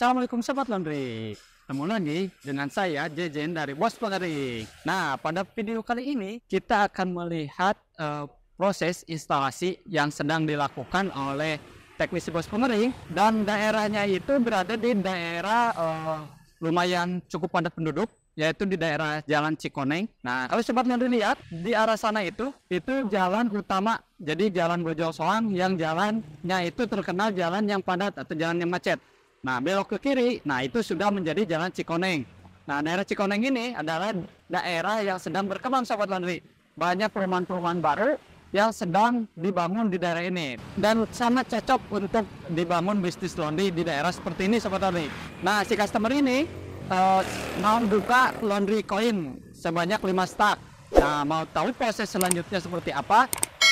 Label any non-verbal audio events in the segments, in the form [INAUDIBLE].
Assalamualaikum Sobat Laundry Temu lagi dengan saya Jejen dari Bos Laundry. Nah pada video kali ini kita akan melihat uh, proses instalasi yang sedang dilakukan oleh teknisi Bos Pengeri Dan daerahnya itu berada di daerah uh, lumayan cukup padat penduduk yaitu di daerah Jalan Cikoneng. Nah, kalau sobat nanti lihat di arah sana itu, itu jalan utama. Jadi jalan Bojong Soang yang jalannya itu terkenal jalan yang padat atau jalan yang macet. Nah, belok ke kiri. Nah, itu sudah menjadi jalan Cikoneng. Nah, daerah Cikoneng ini adalah daerah yang sedang berkembang, Sobat Laundry. Banyak perumahan-perumahan baru yang sedang dibangun di daerah ini. Dan sangat cocok untuk dibangun bisnis laundry di daerah seperti ini, Sobat Laundry. Nah, si customer ini uh, mau buka laundry koin sebanyak 5 stak. Nah, mau tahu proses selanjutnya seperti apa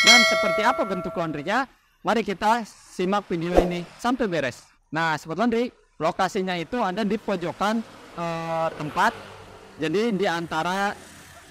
dan seperti apa bentuk laundrynya? Mari kita simak video ini sampai beres. Nah, sebetulnya di lokasinya itu ada di pojokan eh, tempat. Jadi di antara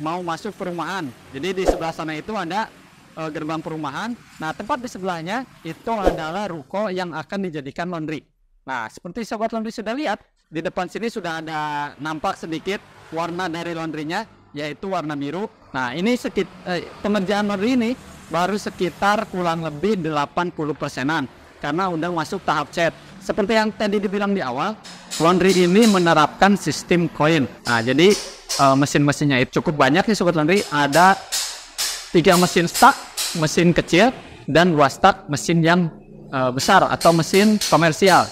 mau masuk perumahan. Jadi di sebelah sana itu ada eh, gerbang perumahan. Nah, tempat di sebelahnya itu adalah ruko yang akan dijadikan laundry. Nah, seperti sobat laundry sudah lihat, di depan sini sudah ada nampak sedikit warna dari laundrynya yaitu warna biru. Nah, ini sekit eh, pengerjaan laundry ini baru sekitar kurang lebih 80 persenan karena udah masuk tahap cat seperti yang tadi dibilang di awal, laundry ini menerapkan sistem koin. Nah, jadi uh, mesin-mesinnya itu cukup banyak sih sobat laundry. Ada tiga mesin stack, mesin kecil, dan dua stack mesin yang uh, besar atau mesin komersial.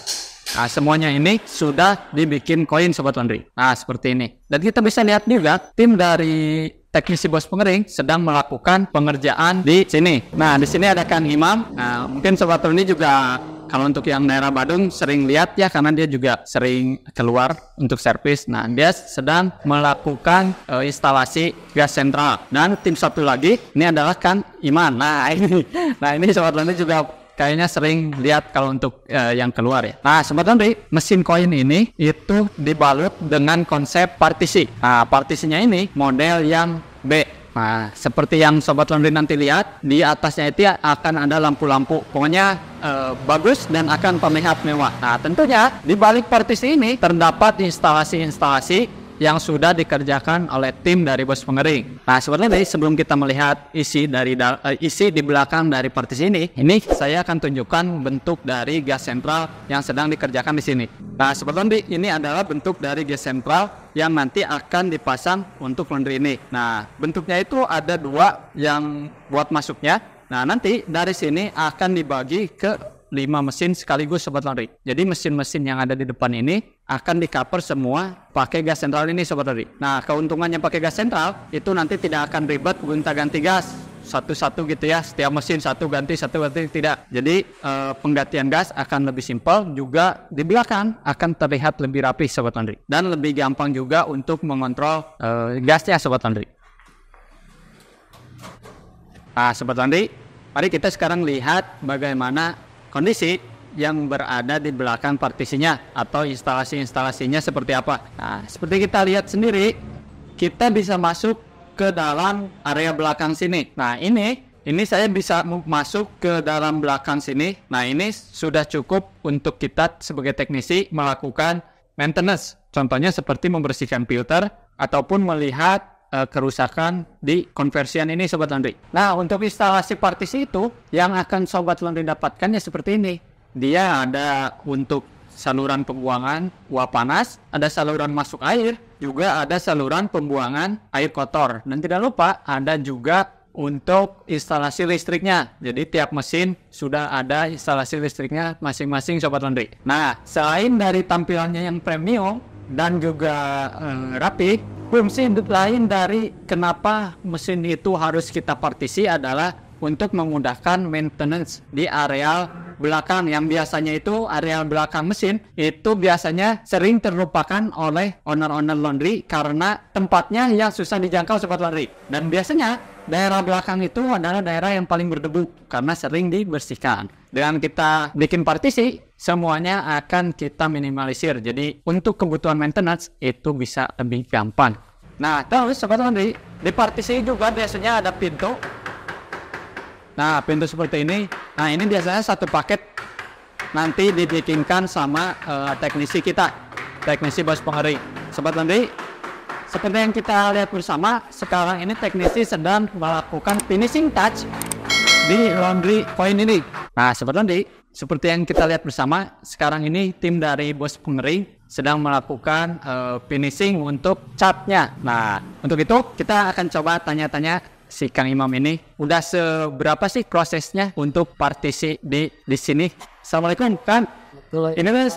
Nah, semuanya ini sudah dibikin koin sobat laundry. Nah, seperti ini. Dan kita bisa lihat juga tim dari teknisi bos pengering sedang melakukan pengerjaan di sini. Nah, di sini ada Kang Imam. Nah, mungkin sobat ini juga kalau untuk yang daerah Badung sering lihat ya karena dia juga sering keluar untuk servis. Nah, dia sedang melakukan uh, instalasi gas sentral. Dan tim satu lagi ini adalah Kang Iman. Nah, [LAUGHS] ini nah ini sobat ini juga kayaknya sering lihat kalau untuk uh, yang keluar ya. Nah, sebenarnya mesin koin ini itu dibalut dengan konsep partisi. Nah, partisinya ini model yang B. Nah, seperti yang Sobat Laundry nanti lihat, di atasnya itu akan ada lampu-lampu. Pokoknya eh, bagus dan akan terlihat mewah. Nah, tentunya di balik partisi ini terdapat instalasi-instalasi yang sudah dikerjakan oleh tim dari bos pengering. Nah, sebenarnya dari sebelum kita melihat isi dari uh, isi di belakang dari partis ini, ini saya akan tunjukkan bentuk dari gas sentral yang sedang dikerjakan di sini. Nah, sebenarnya ini adalah bentuk dari gas sentral yang nanti akan dipasang untuk laundry ini. Nah, bentuknya itu ada dua yang buat masuknya. Nah, nanti dari sini akan dibagi ke 5 mesin sekaligus sobat lari. Jadi mesin-mesin yang ada di depan ini akan di cover semua pakai gas sentral ini sobat lari. Nah keuntungannya pakai gas sentral itu nanti tidak akan ribet gonta ganti gas satu-satu gitu ya setiap mesin satu ganti satu ganti tidak jadi eh, penggantian gas akan lebih simpel juga di belakang akan terlihat lebih rapi sobat Andri dan lebih gampang juga untuk mengontrol eh, gasnya sobat Andri nah sobat Andri mari kita sekarang lihat bagaimana kondisi yang berada di belakang partisinya atau instalasi-instalasinya seperti apa. Nah, seperti kita lihat sendiri, kita bisa masuk ke dalam area belakang sini. Nah, ini ini saya bisa masuk ke dalam belakang sini. Nah, ini sudah cukup untuk kita sebagai teknisi melakukan maintenance. Contohnya seperti membersihkan filter ataupun melihat Eh, kerusakan di konversian ini Sobat Laundry. Nah untuk instalasi partisi itu yang akan Sobat Laundry dapatkan ya seperti ini. Dia ada untuk saluran pembuangan uap panas, ada saluran masuk air, juga ada saluran pembuangan air kotor. Dan tidak lupa ada juga untuk instalasi listriknya. Jadi tiap mesin sudah ada instalasi listriknya masing-masing Sobat Laundry. Nah, selain dari tampilannya yang premium, dan juga uh, rapi fungsi lain dari kenapa mesin itu harus kita partisi adalah untuk memudahkan maintenance di areal belakang yang biasanya itu areal belakang mesin itu biasanya sering terlupakan oleh owner-owner laundry karena tempatnya yang susah dijangkau seperti laundry dan biasanya daerah belakang itu adalah daerah yang paling berdebu karena sering dibersihkan dengan kita bikin partisi semuanya akan kita minimalisir jadi untuk kebutuhan maintenance itu bisa lebih gampang nah terus sobat teman di partisi juga biasanya ada pintu nah pintu seperti ini nah ini biasanya satu paket nanti dibikinkan sama uh, teknisi kita teknisi bos penghari sobat teman seperti yang kita lihat bersama sekarang ini teknisi sedang melakukan finishing touch di laundry coin ini Nah, sebenarnya seperti yang kita lihat bersama, sekarang ini tim dari Bos Pengering sedang melakukan uh, finishing untuk catnya. Nah, untuk itu kita akan coba tanya-tanya si Kang Imam ini udah seberapa sih prosesnya untuk partisi di di sini. Assalamualaikum Kang. Ini kan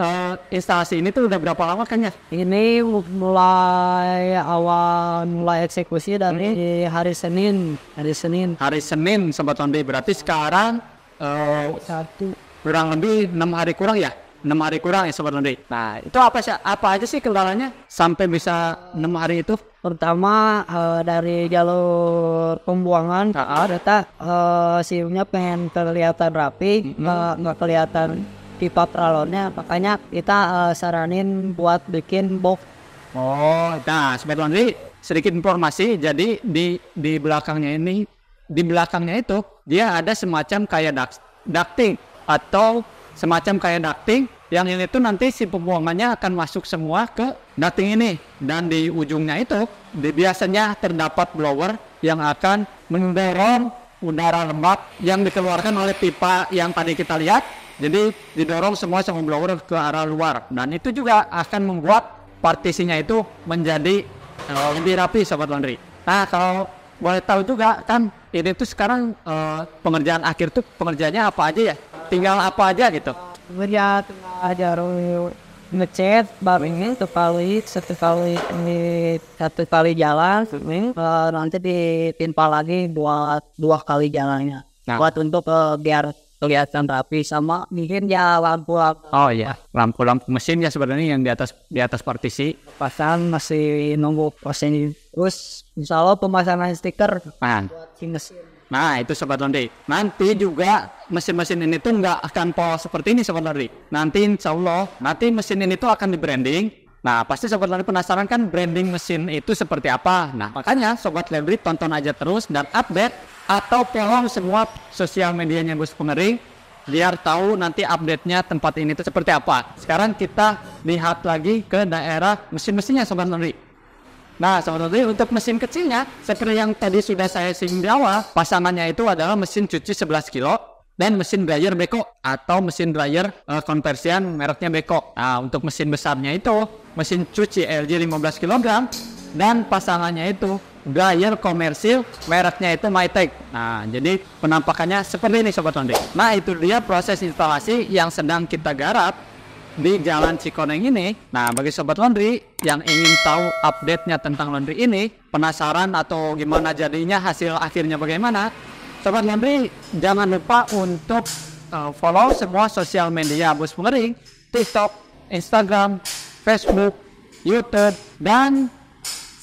uh, instalasi ini tuh udah berapa lama kan ya? Ini mulai awal mulai eksekusi dari hmm. hari Senin. Hari Senin. Hari Senin sobat Tondi. Berarti sekarang uh, satu kurang lebih enam hari kurang ya enam hari kurang ya sobat nanti Nah itu apa sih apa aja sih kendalanya sampai bisa enam hari itu? Pertama uh, dari jalur pembuangan, data uh, eh, simnya pengen kelihatan rapi, nggak mm -hmm. uh, kelihatan pipa pralonnya makanya kita uh, saranin buat bikin box. Oh, nah sobat nanti sedikit informasi, jadi di di belakangnya ini di belakangnya itu dia ada semacam kayak duct, ducting atau semacam kayak ducting yang ini tuh nanti si pembuangannya akan masuk semua ke ducting ini dan di ujungnya itu di, biasanya terdapat blower yang akan mendorong udara lembab yang dikeluarkan oleh pipa yang tadi kita lihat jadi didorong semua sama blower ke arah luar dan itu juga akan membuat partisinya itu menjadi eh, lebih rapi sobat laundry nah kalau boleh tahu juga kan ini tuh sekarang uh, pengerjaan akhir tuh pengerjaannya apa aja ya? Tinggal apa aja gitu? ya aja ngecat baru ini satu kali satu kali ini satu kali jalan ini eh, nanti ditimpa lagi dua dua kali jalannya nah. buat untuk uh, biar kelihatan rapi sama mungkin ya lampu lampu oh ya lampu lampu mesin ya sebenarnya yang di atas di atas partisi pasang masih nunggu mesin terus insya Allah pemasangan stiker nah. mesin Nah itu Sobat Londi Nanti juga mesin-mesin ini tuh nggak akan pol seperti ini Sobat Londi Nanti insya Allah Nanti mesin ini tuh akan di branding Nah, pasti Sobat Lendri penasaran kan branding mesin itu seperti apa? Nah, makanya Sobat Lendri tonton aja terus dan update atau follow semua sosial medianya Gus Pengering biar tahu nanti update-nya tempat ini itu seperti apa. Sekarang kita lihat lagi ke daerah mesin-mesinnya Sobat Nuri. Nah, Sobat Nuri untuk mesin kecilnya, seperti yang tadi sudah saya singgung di awal, pasangannya itu adalah mesin cuci 11 kilo dan mesin dryer beko atau mesin dryer uh, konversian mereknya beko. Nah, untuk mesin besarnya itu mesin cuci LG 15 kg dan pasangannya itu Gayer komersil mereknya itu MyTech. Nah, jadi penampakannya seperti ini Sobat laundry Nah, itu dia proses instalasi yang sedang kita garap di Jalan Cikoneng ini. Nah, bagi Sobat Laundry yang ingin tahu update-nya tentang laundry ini, penasaran atau gimana jadinya, hasil akhirnya bagaimana, Sobat Laundry jangan lupa untuk uh, follow semua sosial media Bus Pengering, TikTok, Instagram, Facebook, YouTube, dan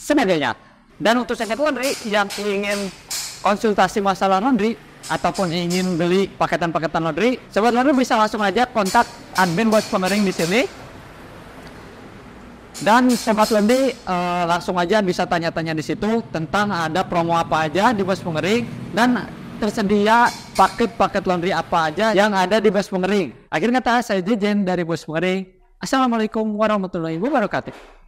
sebagainya. Dan untuk second laundry yang ingin konsultasi masalah laundry ataupun ingin beli paketan-paketan laundry, sobat laundry bisa langsung aja kontak admin buat pemering di sini. Dan sobat laundry uh, eh, langsung aja bisa tanya-tanya di situ tentang ada promo apa aja di bos pengering dan tersedia paket-paket laundry apa aja yang ada di bos pengering. Akhirnya kata saya Jejen dari bos pengering. Assalamualaikum warahmatullahi wabarakatuh.